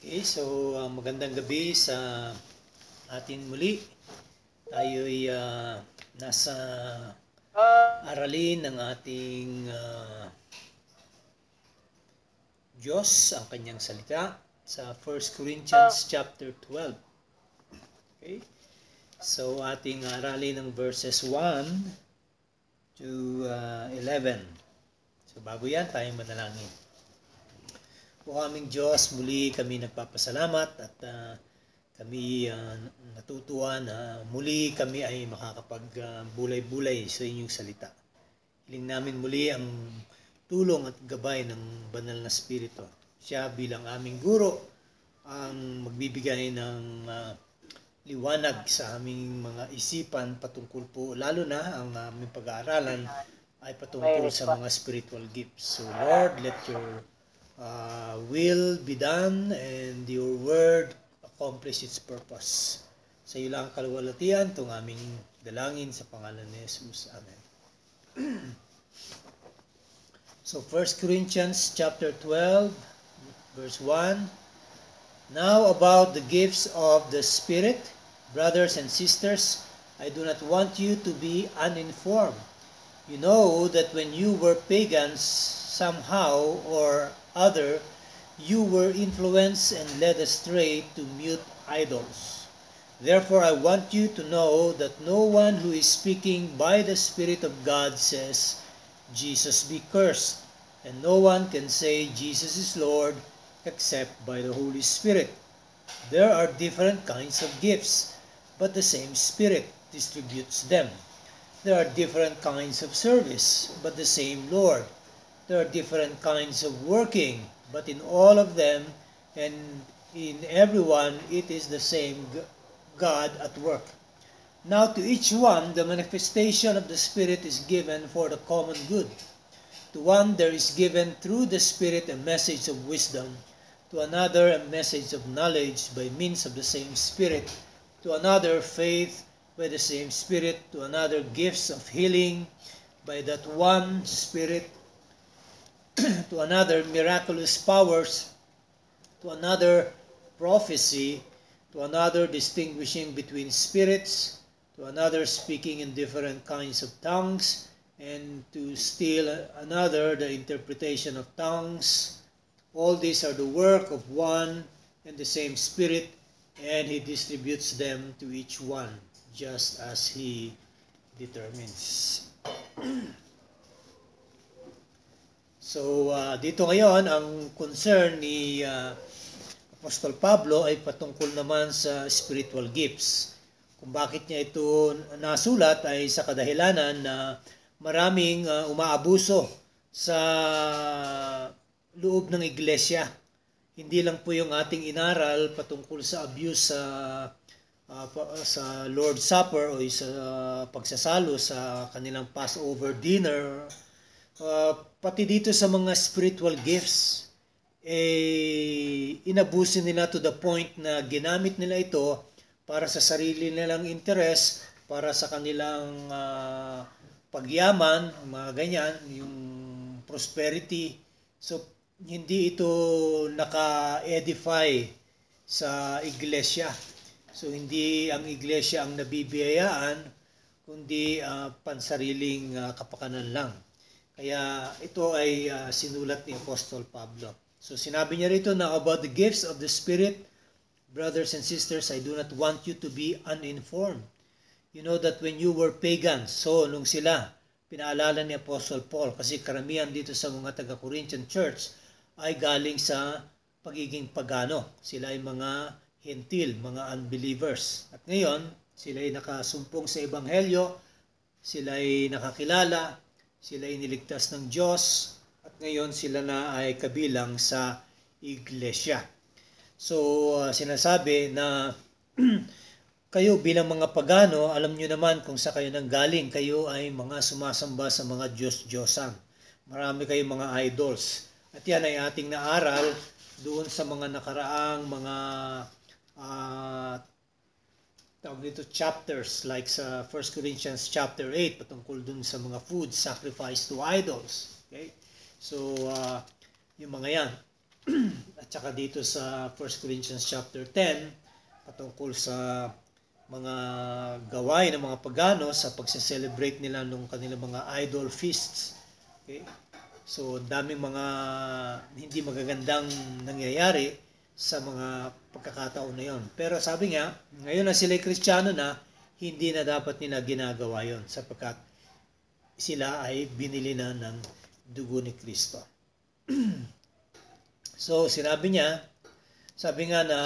Okay, so uh, magandang gabi sa atin muli. Tayo'y uh, nasa aralin ng ating uh, Diyos, ang kanyang salita sa 1 Corinthians chapter 12. Okay? So ating aralin ng verses 1 to uh, 11. So bago yan, tayong manalangin. O aming Diyos, muli kami nagpapasalamat at uh, kami uh, natutuwa na muli kami ay makakapagbulay-bulay sa inyong salita. Hiling namin muli ang tulong at gabay ng banal na spirito. Siya bilang aming guro ang magbibigay ng uh, liwanag sa aming mga isipan patungkol po lalo na ang aming pag-aaralan ay patungkol sa mga spiritual gifts. So Lord, let your uh, will be done and your word accomplish its purpose. Sa iyo lang kaluwalhatian, itong aming dalangin sa pangalan ni Jesus. Amen. so 1 Corinthians chapter 12 verse 1 Now about the gifts of the Spirit, brothers and sisters, I do not want you to be uninformed. You know that when you were pagans somehow or other, you were influenced and led astray to mute idols. Therefore, I want you to know that no one who is speaking by the Spirit of God says, Jesus be cursed, and no one can say Jesus is Lord except by the Holy Spirit. There are different kinds of gifts, but the same Spirit distributes them. There are different kinds of service, but the same Lord there are different kinds of working, but in all of them and in everyone, it is the same God at work. Now to each one, the manifestation of the Spirit is given for the common good. To one, there is given through the Spirit a message of wisdom, to another, a message of knowledge by means of the same Spirit, to another, faith by the same Spirit, to another, gifts of healing by that one Spirit to another miraculous powers, to another prophecy, to another distinguishing between spirits, to another speaking in different kinds of tongues, and to still another the interpretation of tongues. All these are the work of one and the same Spirit, and He distributes them to each one just as He determines. So uh, dito ngayon ang concern ni uh, Apostol Pablo ay patungkol naman sa spiritual gifts. Kung bakit niya ito nasulat ay sa kadahilanan na maraming uh, umaabuso sa loob ng iglesia. Hindi lang po yung ating inaral patungkol sa abuse sa uh, sa Lord's Supper o sa uh, pagsasalo sa kanilang Passover dinner uh, pati dito sa mga spiritual gifts, eh, inabusin nila to the point na ginamit nila ito para sa sarili nilang interes, para sa kanilang uh, pagyaman, mga ganyan, yung prosperity. So, hindi ito naka-edify sa iglesia. So, hindi ang iglesia ang nabibiyayaan, kundi uh, pansariling uh, kapakanan lang. Kaya ito ay uh, sinulat ni Apostol Pablo. So sinabi niya rito na about the gifts of the Spirit, brothers and sisters, I do not want you to be uninformed. You know that when you were pagans, so nung sila, pinaalala ni Apostle Paul kasi karamihan dito sa mga taga-Corinthian church ay galing sa pagiging pagano. Sila ay mga hentil, mga unbelievers. At ngayon, sila ay nakasumpong sa ebanghelyo, sila ay nakakilala, sila iniligtas ng Diyos at ngayon sila na ay kabilang sa iglesia. So uh, sinasabi na kayo bilang mga pagano, alam niyo naman kung sa kayo nang galing, kayo ay mga sumasamba sa mga Diyos-Diyosan. Marami kayong mga idols. At yan ay ating naaral doon sa mga nakaraang mga uh, tawag dito chapters like sa 1 Corinthians chapter 8 patungkol dun sa mga food sacrifice to idols. Okay? So uh, yung mga yan. At saka dito sa 1 Corinthians chapter 10 patungkol sa mga gawain ng mga pagano sa pagse-celebrate nila nung kanilang mga idol feasts. Okay? So, daming mga hindi magagandang nangyayari sa mga pagkakataon na yon. Pero sabi nga, ngayon na sila'y kristyano na, hindi na dapat nila ginagawa yon sapagkat sila ay binili na ng dugo ni Kristo. so, sinabi niya, sabi nga na,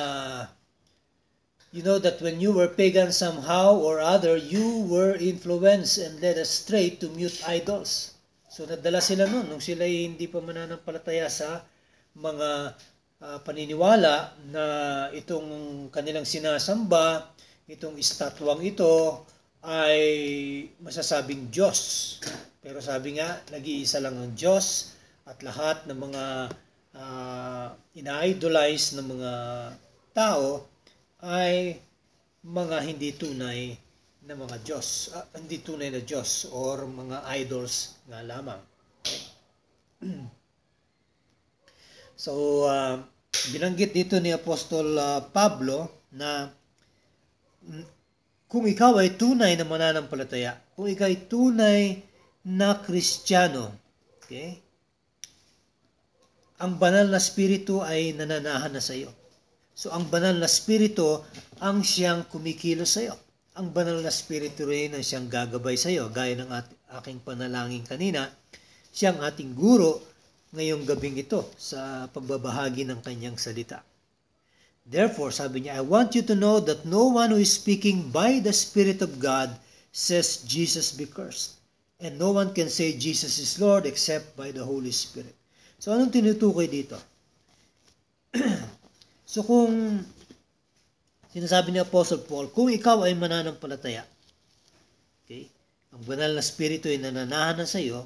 you know that when you were pagan somehow or other, you were influenced and led astray to mute idols. So, nadala sila noon nung sila hindi pa mananampalataya sa mga uh, paniniwala na itong kanilang sinasamba, itong estatwang ito ay masasabing Diyos. Pero sabi nga, nag-iisa lang ang Diyos at lahat ng mga uh, ina-idolize ng mga tao ay mga hindi tunay na mga Diyos, uh, hindi tunay na Diyos or mga idols nga lamang. So, uh, binanggit dito ni Apostol uh, Pablo na mm, kung ikaw ay tunay na mananampalataya, kung ikaw ay tunay na Kristiyano, okay? Ang banal na spirito ay nananahan na sa iyo. So ang banal na spirito ang siyang kumikilos sa iyo. Ang banal na spirito rin ang siyang gagabay sa iyo gaya ng aking panalangin kanina. Siyang ating guro ngayong gabing ito sa pagbabahagi ng kanyang salita. Therefore, sabi niya, I want you to know that no one who is speaking by the Spirit of God says Jesus be cursed. And no one can say Jesus is Lord except by the Holy Spirit. So anong tinutukoy dito? so kung sinasabi ni Apostle Paul, kung ikaw ay mananampalataya, okay, ang banal na spirito ay nananahan na sa iyo,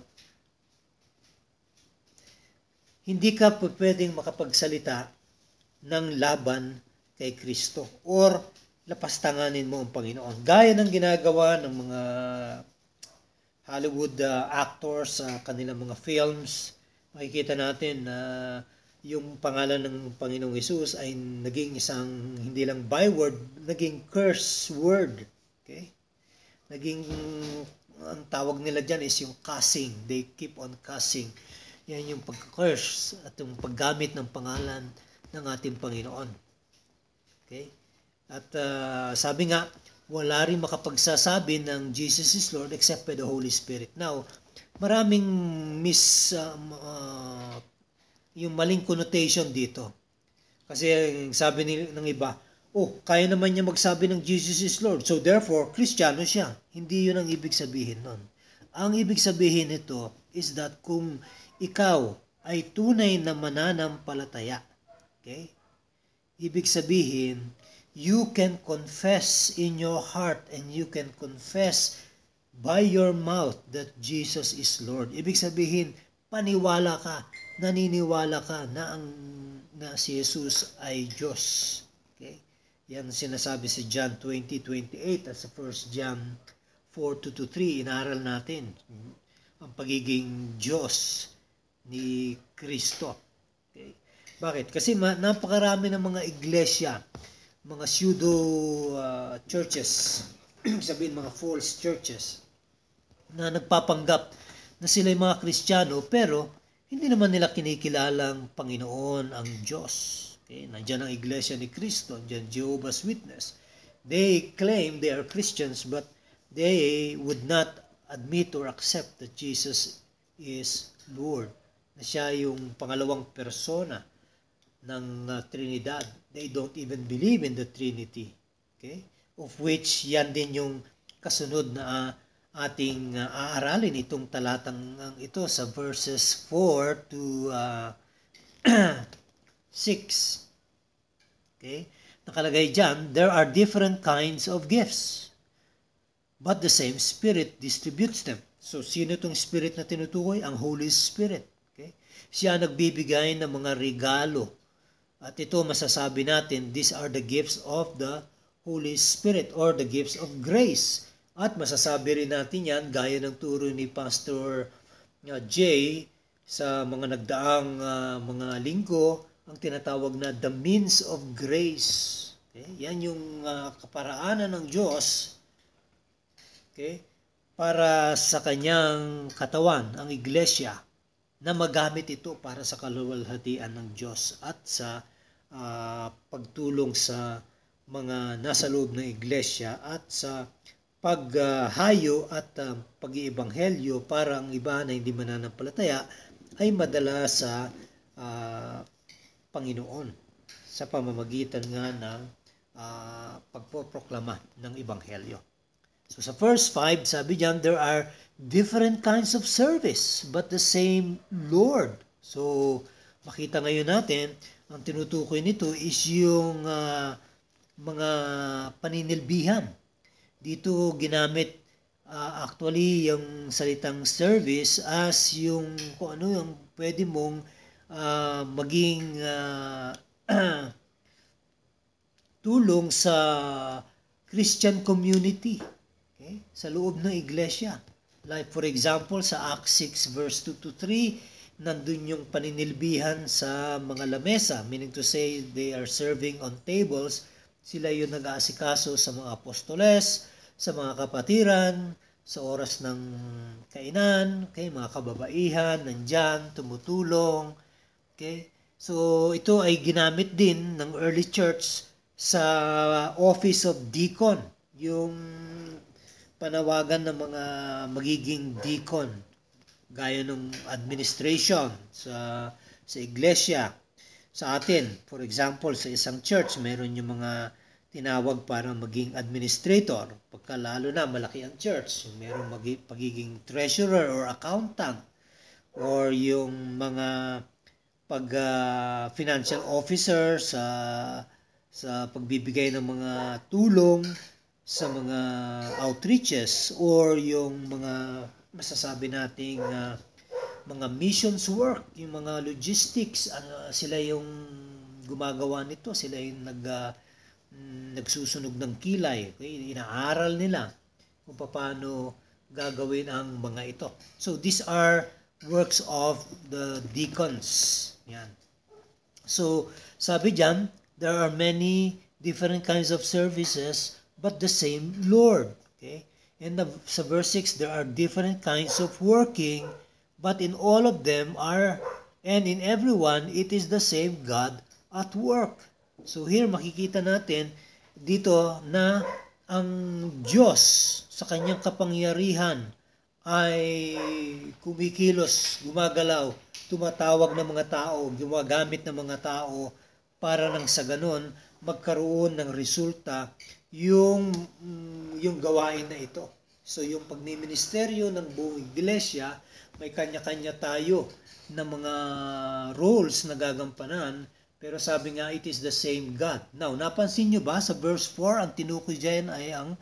hindi ka pwedeng makapagsalita ng laban kay Kristo or lapastanganin mo ang Panginoon. Gaya ng ginagawa ng mga Hollywood uh, actors sa uh, kanilang mga films, makikita natin na yung pangalan ng Panginoong Isus ay naging isang hindi lang byword, naging curse word. Okay? Naging ang tawag nila diyan is yung cussing. They keep on cussing. Yan yung pagka-curse at yung paggamit ng pangalan ng ating Panginoon. Okay? At uh, sabi nga, wala rin makapagsasabi ng Jesus is Lord except by the Holy Spirit. Now, maraming miss um, uh, yung maling connotation dito. Kasi sabi ni, ng iba, oh, kaya naman niya magsabi ng Jesus is Lord. So therefore, Kristiyano siya. Hindi yun ang ibig sabihin nun. Ang ibig sabihin nito is that kung ikaw ay tunay na mananampalataya. Okay? Ibig sabihin, you can confess in your heart and you can confess by your mouth that Jesus is Lord. Ibig sabihin, paniwala ka, naniniwala ka na ang na si Jesus ay Diyos. Okay? Yan sinasabi sa si John 20:28 at sa 1 John 4:2 3 inaral natin ang pagiging Diyos ni Kristo. Okay? Bakit? Kasi napakarami ng mga iglesia, mga pseudo uh, churches, sabihin mga false churches, na nagpapanggap na sila ay mga Kristiyano pero hindi naman nila kinikilala ang Panginoon, ang Diyos. Okay? Nandiyan ang Iglesia ni Kristo, nandiyan Jehovah's Witness. They claim they are Christians but they would not admit or accept that Jesus is Lord na siya yung pangalawang persona ng uh, Trinidad. They don't even believe in the Trinity. Okay? Of which yan din yung kasunod na uh, ating uh, aaralin itong talatang uh, ito sa verses 4 to uh, 6. Okay? Nakalagay dyan, there are different kinds of gifts, but the same Spirit distributes them. So, sino itong Spirit na tinutukoy? Ang Holy Spirit. Siya nagbibigay ng mga regalo. At ito masasabi natin, these are the gifts of the Holy Spirit or the gifts of grace. At masasabi rin natin yan gaya ng turo ni Pastor uh, Jay sa mga nagdaang uh, mga linggo, ang tinatawag na the means of grace. Okay? Yan yung uh, kaparaanan ng Diyos okay? para sa kanyang katawan, ang iglesia na magamit ito para sa kaluwalhatian ng Diyos at sa uh, pagtulong sa mga nasa loob ng iglesia at sa paghayo uh, at uh, pag-iibanghelyo para ang iba na hindi mananampalataya ay madala sa uh, Panginoon sa pamamagitan nga ng uh, pagpoproklama ng Ibanghelyo. So sa first five, sabi diyan, there are different kinds of service but the same Lord. So makita ngayon natin, ang tinutukoy nito is yung uh, mga paninilbihan. Dito ginamit uh, actually yung salitang service as yung kung ano yung pwede mong uh, maging uh, tulong sa Christian community sa loob ng iglesia. Like for example, sa Acts 6 verse 2 to 3, nandun yung paninilbihan sa mga lamesa. Meaning to say, they are serving on tables. Sila yung nag-aasikaso sa mga apostoles, sa mga kapatiran, sa oras ng kainan, okay, mga kababaihan, nandyan, tumutulong. Okay? So, ito ay ginamit din ng early church sa office of deacon, yung panawagan ng mga magiging deacon gaya ng administration sa sa iglesia sa atin. For example, sa isang church, meron yung mga tinawag para maging administrator. Pagka lalo na malaki ang church, yung meron magi, pagiging treasurer or accountant or yung mga pag uh, financial officer sa sa pagbibigay ng mga tulong sa mga outreaches or yung mga masasabi nating uh, mga missions work, yung mga logistics, ano, sila yung gumagawa nito, sila yung nag, uh, nagsusunog ng kilay, okay? inaaral nila kung paano gagawin ang mga ito. So these are works of the deacons. Yan. So sabi diyan, there are many different kinds of services but the same Lord. Okay? In the, sa verse 6, there are different kinds of working, but in all of them are, and in everyone, it is the same God at work. So here, makikita natin dito na ang Diyos sa kanyang kapangyarihan ay kumikilos, gumagalaw, tumatawag ng mga tao, gumagamit ng mga tao para nang sa ganun magkaroon ng resulta yung mm, yung gawain na ito. So yung pagmiministeryo ng buong iglesia, may kanya-kanya tayo na mga roles na gagampanan, pero sabi nga it is the same God. Now, napansin nyo ba sa verse 4 ang tinukoy dyan ay ang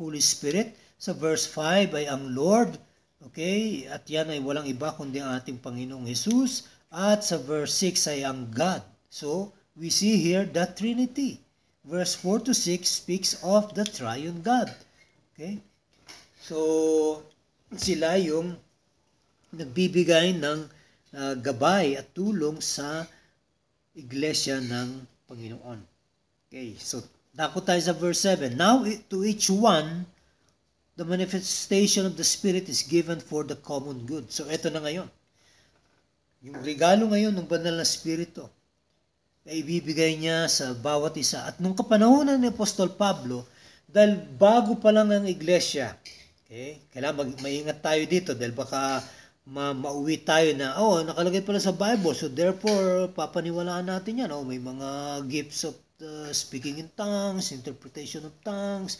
Holy Spirit, sa verse 5 ay ang Lord, okay? At yan ay walang iba kundi ang ating Panginoong Hesus at sa verse 6 ay ang God. So, we see here the Trinity. Verse 4 to 6 speaks of the triune God. Okay? So, sila yung nagbibigay ng uh, gabay at tulong sa iglesia ng Panginoon. Okay, so dako tayo sa verse 7. Now to each one, the manifestation of the Spirit is given for the common good. So ito na ngayon. Yung regalo ngayon ng banal na Espiritu na ibibigay niya sa bawat isa. At nung kapanahon ni Apostol Pablo, dahil bago pa lang ang iglesia, okay, kailangan mag- maingat tayo dito dahil baka ma- mauwi tayo na, oh, nakalagay pala sa Bible, so therefore, papaniwalaan natin yan. Oh, may mga gifts of uh, speaking in tongues, interpretation of tongues,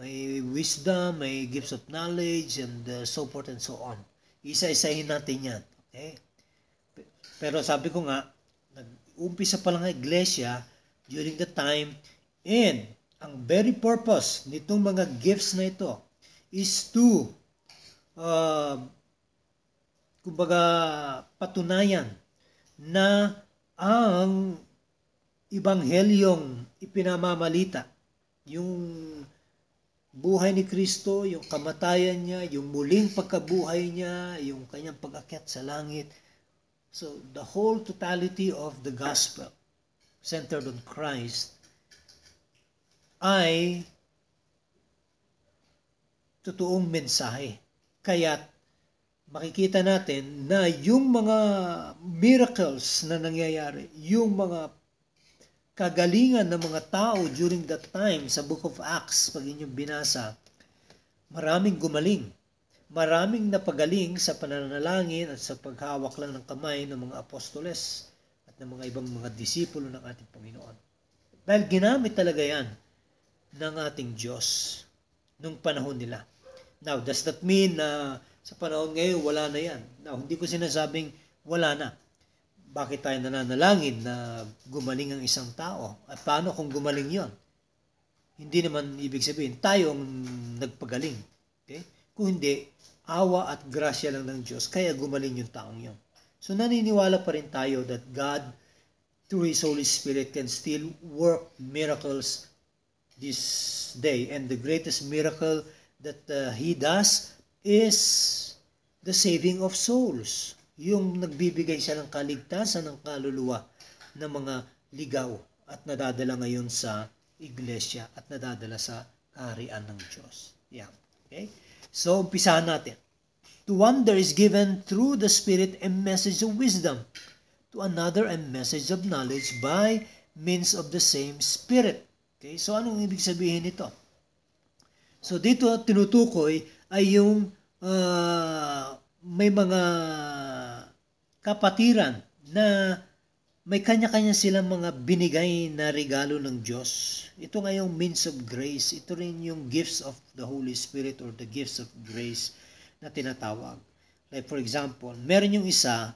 may wisdom, may gifts of knowledge, and uh, so forth and so on. Isa-isahin natin yan. Okay? Pero sabi ko nga, umpisa pa lang ng iglesia during the time and ang very purpose nitong mga gifts na ito is to uh, kumbaga patunayan na ang ibanghelyong ipinamamalita yung buhay ni Kristo, yung kamatayan niya, yung muling pagkabuhay niya, yung kanyang pag-akyat sa langit, So the whole totality of the gospel centered on Christ ay totoong mensahe. Kaya makikita natin na yung mga miracles na nangyayari, yung mga kagalingan ng mga tao during that time sa Book of Acts, pag inyong binasa, maraming gumaling maraming napagaling sa pananalangin at sa paghawak lang ng kamay ng mga apostoles at ng mga ibang mga disipulo ng ating Panginoon. Dahil ginamit talaga yan ng ating Diyos nung panahon nila. Now, does that mean na sa panahon ngayon wala na yan? Now, hindi ko sinasabing wala na. Bakit tayo nananalangin na gumaling ang isang tao? At paano kung gumaling yon? Hindi naman ibig sabihin, tayo ang nagpagaling. Okay? Kung hindi, awa at grasya lang ng Diyos, kaya gumaling yung taong yun. So naniniwala pa rin tayo that God, through His Holy Spirit, can still work miracles this day. And the greatest miracle that uh, He does is the saving of souls. Yung nagbibigay siya ng kaligtasan ng kaluluwa ng mga ligaw at nadadala ngayon sa iglesia at nadadala sa kaharian ng Diyos. Yeah. Okay? So, umpisa natin. To one there is given through the Spirit a message of wisdom. To another a message of knowledge by means of the same Spirit. Okay? So, anong ibig sabihin nito? So, dito tinutukoy ay yung uh, may mga kapatiran na may kanya-kanya silang mga binigay na regalo ng Diyos. Ito nga yung means of grace. Ito rin yung gifts of the Holy Spirit or the gifts of grace na tinatawag. Like for example, meron yung isa,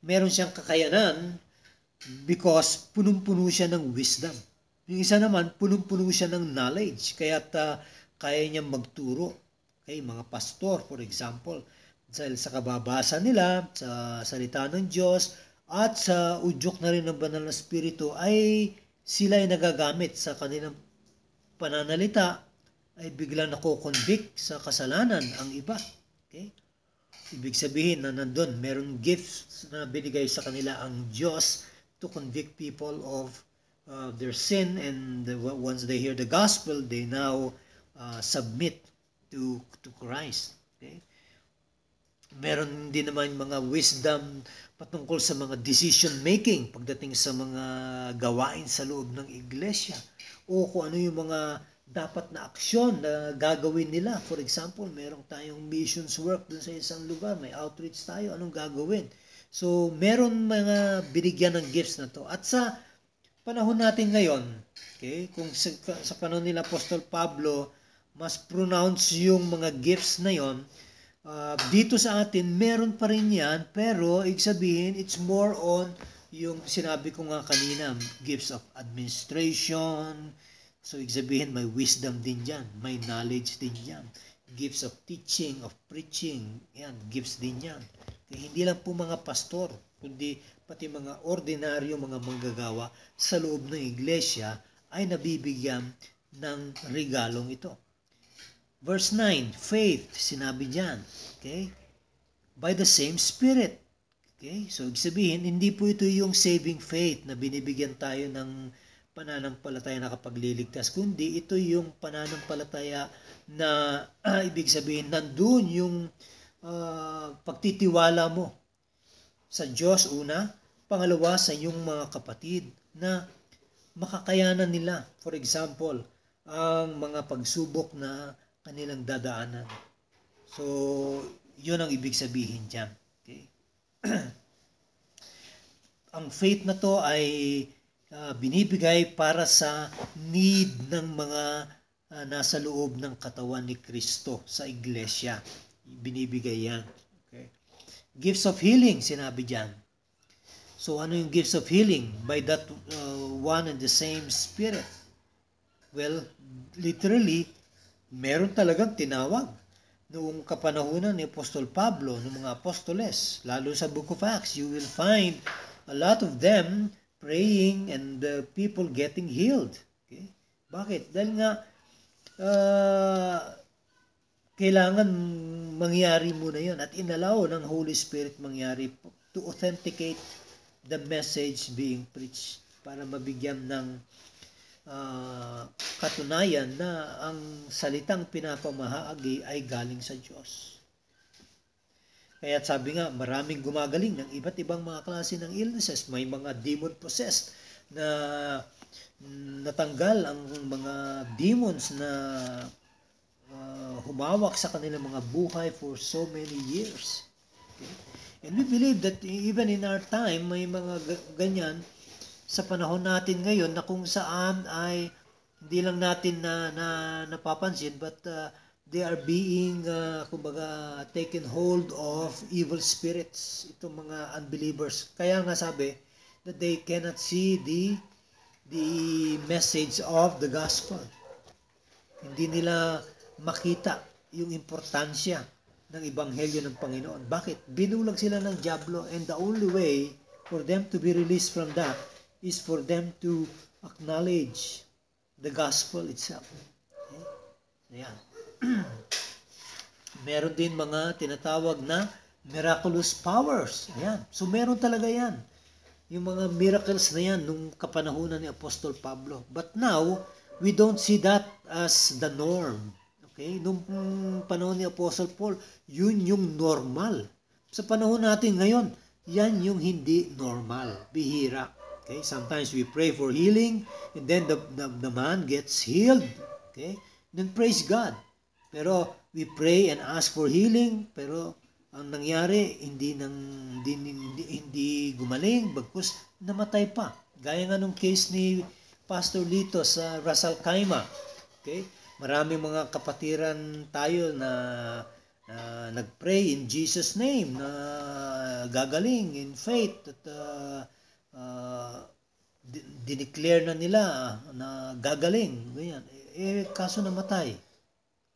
meron siyang kakayanan because punong-puno siya ng wisdom. Yung isa naman, punong-puno siya ng knowledge. Ah, kaya ta, uh, kaya niya magturo. Okay, mga pastor, for example. Dahil sa kababasa nila, sa salita ng Diyos, at sa udyok na rin ng banal na spirito ay sila ay nagagamit sa kanilang pananalita ay bigla na nakokonvict sa kasalanan ang iba. Okay? Ibig sabihin na nandun, meron gifts na binigay sa kanila ang Diyos to convict people of uh, their sin and the, once they hear the gospel, they now uh, submit to, to Christ. Okay? Meron din naman mga wisdom patungkol sa mga decision making pagdating sa mga gawain sa loob ng iglesia o kung ano yung mga dapat na aksyon na gagawin nila. For example, merong tayong missions work dun sa isang lugar, may outreach tayo, anong gagawin? So, meron mga binigyan ng gifts na to. At sa panahon natin ngayon, okay, kung sa, sa panahon nila Apostol Pablo, mas pronounced yung mga gifts na yon Uh, dito sa atin, meron pa rin yan, pero ibig sabihin, it's more on yung sinabi ko nga kanina, gifts of administration. So, ibig sabihin, may wisdom din dyan, may knowledge din dyan. Gifts of teaching, of preaching, yan, gifts din yan. Kaya hindi lang po mga pastor, kundi pati mga ordinaryo, mga manggagawa sa loob ng iglesia ay nabibigyan ng regalong ito. Verse 9, faith, sinabi dyan. Okay? By the same Spirit. Okay? So, ibig sabihin, hindi po ito yung saving faith na binibigyan tayo ng pananampalataya na kapagliligtas, kundi ito yung pananampalataya na ah, ibig sabihin, nandun yung uh, pagtitiwala mo sa Diyos una, pangalawa sa yung mga kapatid na makakayanan nila. For example, ang mga pagsubok na kanilang dadaanan. So, yun ang ibig sabihin dyan. Okay? ang faith na to ay uh, binibigay para sa need ng mga uh, nasa loob ng katawan ni Kristo sa iglesia. Binibigay yan. Okay? Gifts of healing, sinabi dyan. So ano yung gifts of healing? By that uh, one and the same Spirit. Well, literally, meron talagang tinawag noong kapanahunan ni Apostol Pablo, ng mga apostoles. Lalo sa Book of Acts, you will find a lot of them praying and the people getting healed. Okay? Bakit? Dahil nga, uh, kailangan mangyari muna yon at inalaw ng Holy Spirit mangyari to authenticate the message being preached para mabigyan ng uh, katunayan na ang salitang pinapamahagi ay galing sa Diyos. Kaya sabi nga, maraming gumagaling ng iba't ibang mga klase ng illnesses. May mga demon-possessed na natanggal ang mga demons na uh, humawak sa kanilang mga buhay for so many years. Okay? And we believe that even in our time, may mga ganyan sa panahon natin ngayon na kung saan ay hindi lang natin na, na napapansin but uh, they are being uh, kumbaga taken hold of evil spirits itong mga unbelievers kaya nga sabi that they cannot see the the message of the gospel hindi nila makita yung importansya ng ebanghelyo ng Panginoon. Bakit? Binulag sila ng Diablo and the only way for them to be released from that is for them to acknowledge the gospel itself. Okay? Ayan. meron din mga tinatawag na miraculous powers. Ayan. So meron talaga yan. Yung mga miracles na yan nung kapanahonan ni Apostol Pablo. But now, we don't see that as the norm. Okay? Nung panahon ni Apostle Paul, yun yung normal. Sa panahon natin ngayon, yan yung hindi normal, bihira. Okay, sometimes we pray for healing and then the, the, the man gets healed. Okay, then praise God. Pero we pray and ask for healing pero ang nangyari hindi nang hindi, hindi, hindi gumaling bagkus namatay pa. Gaya nga nung case ni Pastor Lito sa Ras Kaima. Okay? Maraming mga kapatiran tayo na uh, nagpray in Jesus name na gagaling in faith at uh, uh, dineclare na nila ah, na gagaling, ganyan. Eh, eh, kaso namatay.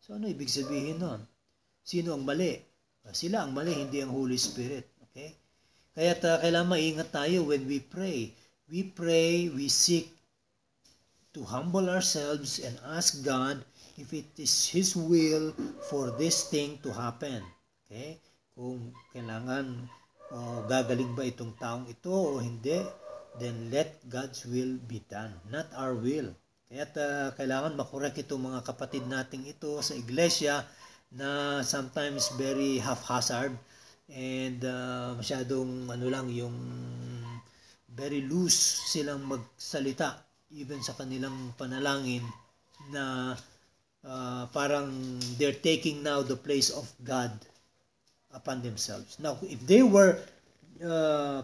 So ano ibig sabihin nun? Sino ang mali? Ah, sila ang mali, hindi ang Holy Spirit. Okay? Kaya ta, kailangan maingat tayo when we pray. We pray, we seek to humble ourselves and ask God if it is His will for this thing to happen. Okay? Kung kailangan uh, gagaling ba itong taong ito o hindi, then let God's will be done, not our will. Kaya uh, ah, kailangan makorek itong mga kapatid nating ito sa iglesia na sometimes very haphazard and uh, masyadong ano lang yung very loose silang magsalita even sa kanilang panalangin na uh, parang they're taking now the place of God upon themselves. Now, if they were uh,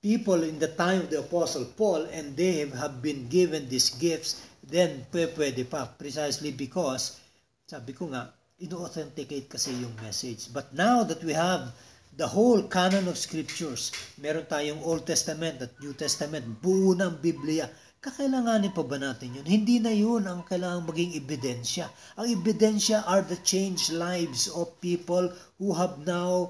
people in the time of the Apostle Paul and they have been given these gifts, then pwede pa precisely because, sabi ko nga, inauthenticate kasi yung message. But now that we have the whole canon of scriptures, meron tayong Old Testament at New Testament, buo ng Biblia, Kakailanganin pa ba natin yun? Hindi na yun ang kailangang maging ebidensya. Ang ebidensya are the changed lives of people who have now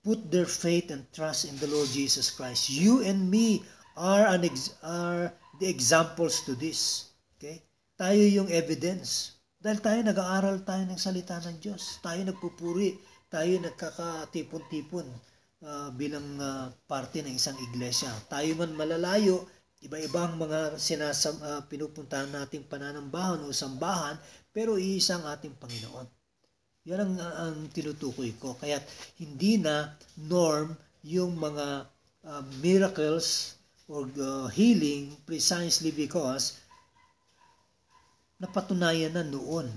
put their faith and trust in the Lord Jesus Christ. You and me are, an ex- are the examples to this. Okay? Tayo yung evidence. Dahil tayo nag-aaral tayo ng salita ng Diyos. Tayo nagpupuri. Tayo nagkakatipon-tipon uh, bilang uh, parte ng isang iglesia. Tayo man malalayo, iba ibang mga sinasam, uh, ah, pinupuntahan nating pananambahan o sambahan pero iisang ating Panginoon. Yan ang, ah, ang tinutukoy ko. Kaya hindi na norm yung mga uh, miracles or uh, healing precisely because napatunayan na noon.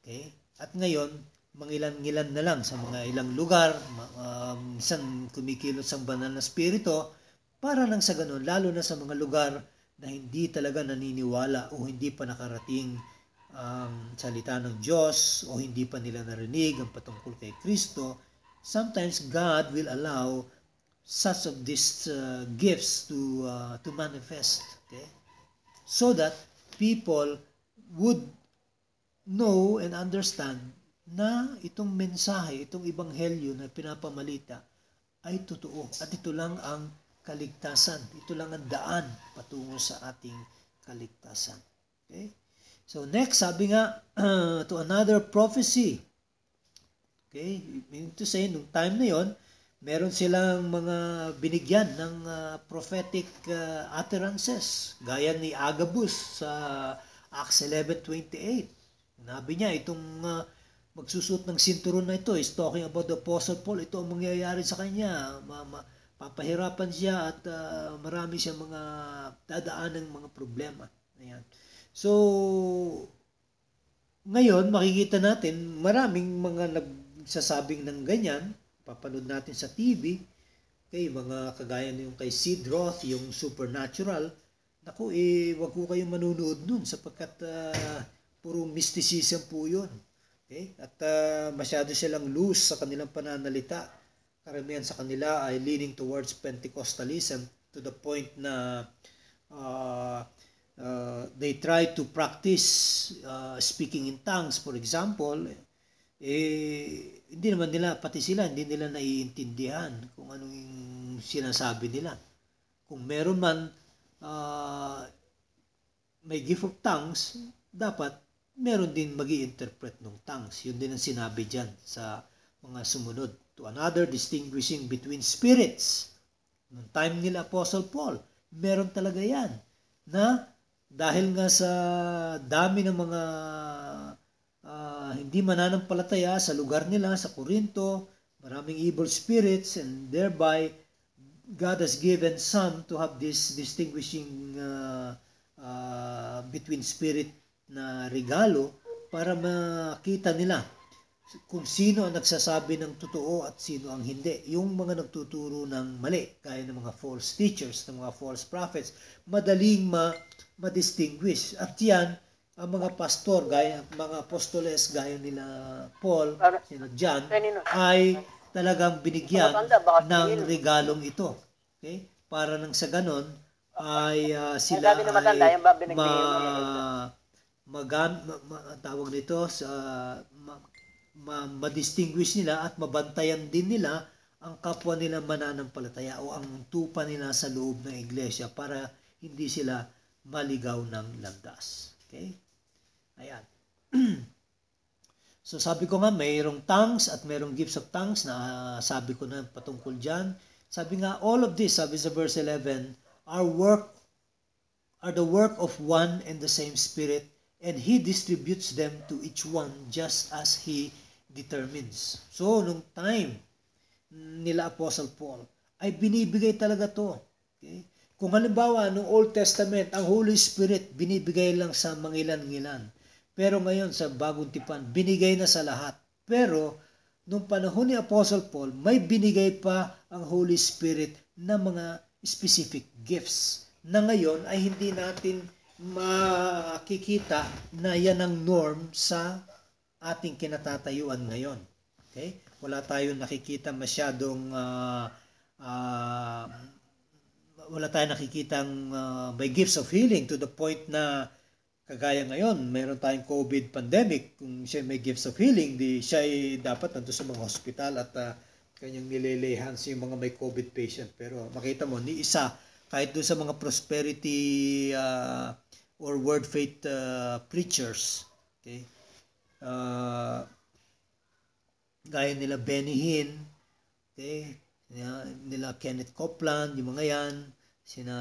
Okay? At ngayon, mangilan-ngilan na lang sa mga ilang lugar, um, isang kumikilot sa banal na spirito, para lang sa ganun, lalo na sa mga lugar na hindi talaga naniniwala o hindi pa nakarating ang salita ng Diyos o hindi pa nila narinig ang patungkol kay Kristo, sometimes God will allow such of these uh, gifts to uh, to manifest, okay? So that people would know and understand na itong mensahe, itong ibanghelyo na pinapamalita ay totoo at ito lang ang kaligtasan. Ito lang ang daan patungo sa ating kaligtasan. Okay? So next, sabi nga, to another prophecy. Okay? Meaning to say, nung time na yon, meron silang mga binigyan ng uh, prophetic uh, utterances. Gaya ni Agabus sa Acts 11.28. Nabi niya, itong uh, magsusuot ng sinturon na ito is talking about the Apostle Paul. Ito ang mangyayari sa kanya. Ma- ma- papahirapan siya at uh, marami siyang mga dadaan ng mga problema. Ayan. So, ngayon makikita natin maraming mga nagsasabing ng ganyan. Papanood natin sa TV. Okay, mga kagaya yung kay Sid Roth, yung Supernatural. Naku, eh, wag ko kayong manunood nun sapagkat uh, puro mysticism po yun. Okay? At uh, masyado silang loose sa kanilang pananalita karamihan sa kanila ay leaning towards Pentecostalism to the point na uh, uh, they try to practice uh, speaking in tongues, for example, eh, hindi naman nila, pati sila, hindi nila naiintindihan kung anong sinasabi nila. Kung meron man uh, may gift of tongues, dapat meron din mag interpret ng tongues. Yun din ang sinabi dyan sa mga sumunod to another distinguishing between spirits. Noong time nila Apostle Paul, meron talaga yan na dahil nga sa dami ng mga uh, hindi mananampalataya sa lugar nila, sa Korinto, maraming evil spirits and thereby God has given some to have this distinguishing uh, uh, between spirit na regalo para makita nila kung sino ang nagsasabi ng totoo at sino ang hindi. Yung mga nagtuturo ng mali, kaya ng mga false teachers, ng mga false prophets, madaling ma ma-distinguish. At yan, ang mga pastor, gaya, mga apostoles, gaya nila Paul, sila John, ay talagang binigyan ng regalong ito. Okay? Para nang sa ganon, ay uh, sila ay ma, magam, ma, ma, tawag nito, sa, ma, ma- madistinguish nila at mabantayan din nila ang kapwa nila mananampalataya o ang tupa nila sa loob ng iglesia para hindi sila maligaw ng landas. Okay? Ayan. so sabi ko nga, mayroong tongues at mayroong gifts of tongues na ah, sabi ko na patungkol dyan. Sabi nga, all of this, sabi sa verse 11, are work are the work of one and the same Spirit, and He distributes them to each one just as He determines. So, nung time nila Apostle Paul, ay binibigay talaga to. Okay? Kung halimbawa, noong Old Testament, ang Holy Spirit binibigay lang sa mangilan-ngilan. Pero ngayon, sa bagong tipan, binigay na sa lahat. Pero, nung panahon ni Apostle Paul, may binigay pa ang Holy Spirit na mga specific gifts na ngayon ay hindi natin makikita na yan ang norm sa ating kinatatayuan ngayon. Okay? Wala tayong nakikita masyadong uh, uh, wala tayong nakikitang uh, ah, by gifts of healing to the point na kagaya ngayon, meron tayong COVID pandemic. Kung siya may gifts of healing, di siya ay dapat nandun sa mga hospital at uh, kanyang nilelehan sa yung mga may COVID patient. Pero makita mo, ni isa, kahit doon sa mga prosperity uh, or word faith uh, preachers, okay, uh, gaya nila Benny Hinn, okay, nila, Kenneth Copeland, yung mga yan, sina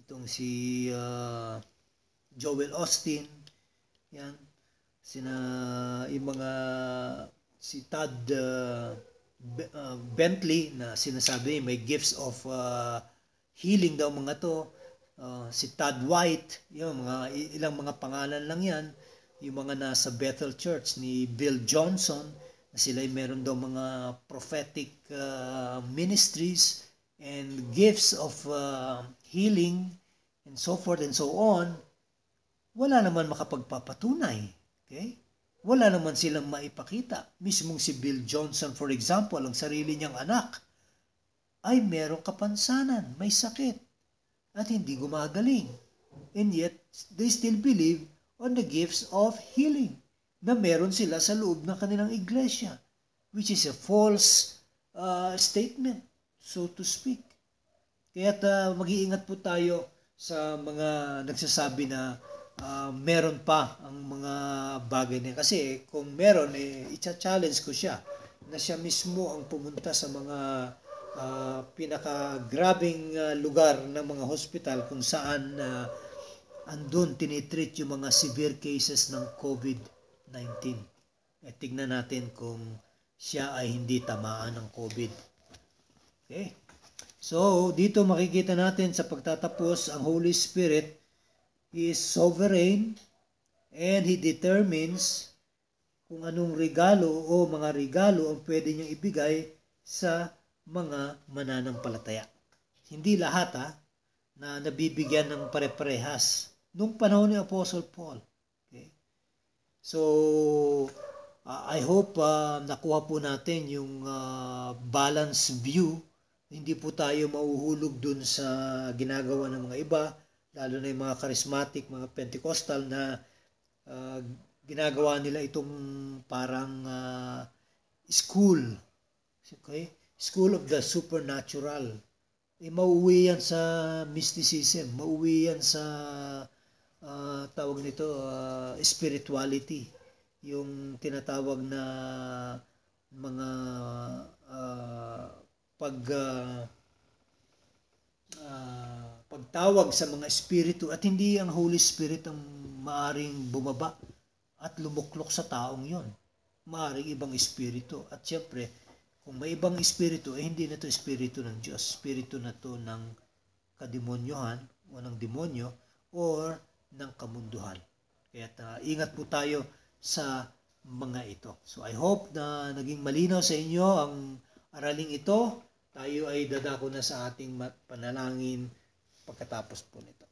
itong si uh, Joel Austin, yan, sina yung mga si Todd uh, ah, Bentley na sinasabi may gifts of uh, healing daw mga to, uh, si Todd White, yung mga ilang mga pangalan lang yan yung mga nasa Bethel Church ni Bill Johnson na sila ay meron daw mga prophetic uh, ministries and gifts of uh, healing and so forth and so on, wala naman makapagpapatunay. Okay? Wala naman silang maipakita. Mismong si Bill Johnson, for example, ang sarili niyang anak, ay merong kapansanan, may sakit, at hindi gumagaling. And yet, they still believe on the gifts of healing na meron sila sa loob ng kanilang iglesia, which is a false uh, statement, so to speak. Kaya uh, mag-iingat po tayo sa mga nagsasabi na uh, meron pa ang mga bagay niya. Kasi kung meron, eh, itcha-challenge ko siya na siya mismo ang pumunta sa mga uh, pinakagrabing uh, lugar ng mga hospital kung saan uh, andun tinitreat yung mga severe cases ng COVID-19. At eh, tignan natin kung siya ay hindi tamaan ng COVID. Okay? So, dito makikita natin sa pagtatapos, ang Holy Spirit is sovereign and He determines kung anong regalo o mga regalo ang pwede niyang ibigay sa mga mananampalataya. Hindi lahat ha, na nabibigyan ng pare-parehas nung panahon ni Apostle Paul. Okay? So, uh, I hope uh, nakuha po natin yung uh, balanced view. Hindi po tayo mauhulog dun sa ginagawa ng mga iba, lalo na yung mga charismatic, mga Pentecostal na uh, ginagawa nila itong parang uh, school. Okay? School of the supernatural eh, mauwi yan sa mysticism, mauwi yan sa uh, tawag nito, uh, spirituality, yung tinatawag na mga uh, pag uh, uh, pagtawag sa mga espiritu at hindi ang Holy Spirit ang maaring bumaba at lumuklok sa taong yon. Maaring ibang espiritu at siyempre kung may ibang espiritu, eh hindi na to espiritu ng Diyos. Espiritu na to ng kademonyohan o ng demonyo or ng kamunduhan. Kaya uh, ingat po tayo sa mga ito. So I hope na naging malinaw sa inyo ang araling ito. Tayo ay dadako na sa ating panalangin pagkatapos po nito.